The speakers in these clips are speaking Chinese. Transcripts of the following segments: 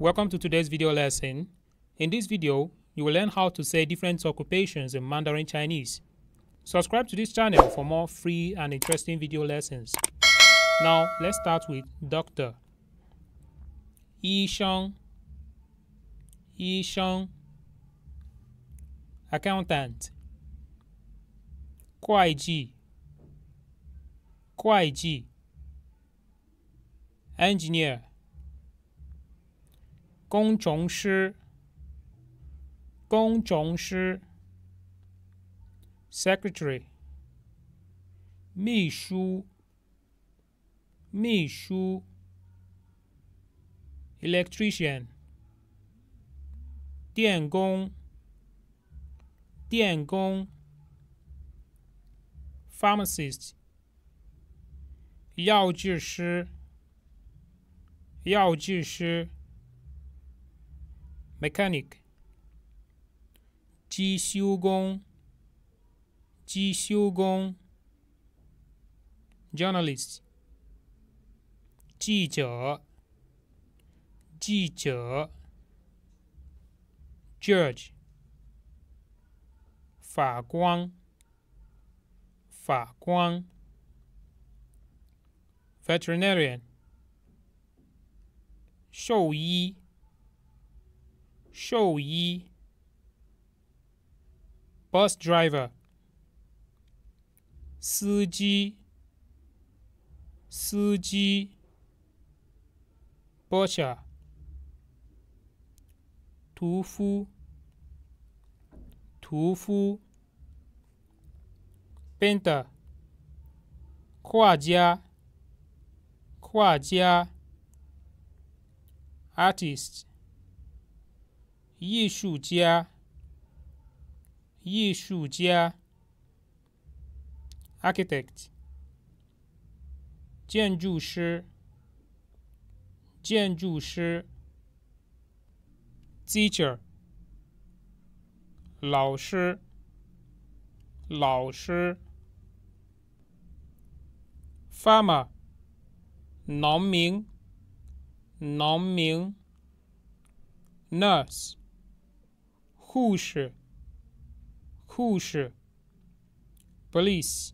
Welcome to today's video lesson. In this video, you will learn how to say different occupations in Mandarin Chinese. Subscribe to this channel for more free and interesting video lessons. Now, let's start with doctor. Yi Sheng Yi Sheng Accountant Kuai Ji Kuai Ji Engineer 工程师，工程师，secretary，秘书，秘书，electrician，电工，电工，pharmacist，药剂师，药剂师。Mechanic，机修工，机修工。Journalist，记者，记者。Judge，法官，法官。Veterinarian，兽医。Kwajia, driver，司机，司机，butcher，屠夫，屠夫，painter，画家，画家，artist。艺术家，艺术家，architect，建筑师，建筑师，teacher，老师，老师，farmer，农民，农民，nurse。护士，护士，police，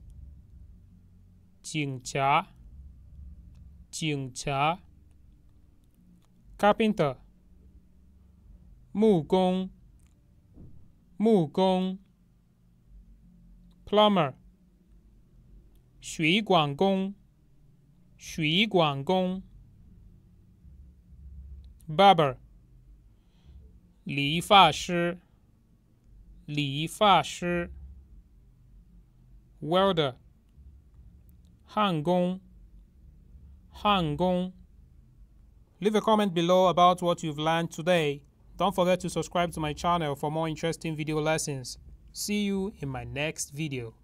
警察，警察 c a r p e n t e r 木工，木工，plumber，水管工，水管工，barber。理发师，理发师，welder，焊工，焊工。Leave a comment below about what you've learned today. Don't forget to subscribe to my channel for more interesting video lessons. See you in my next video.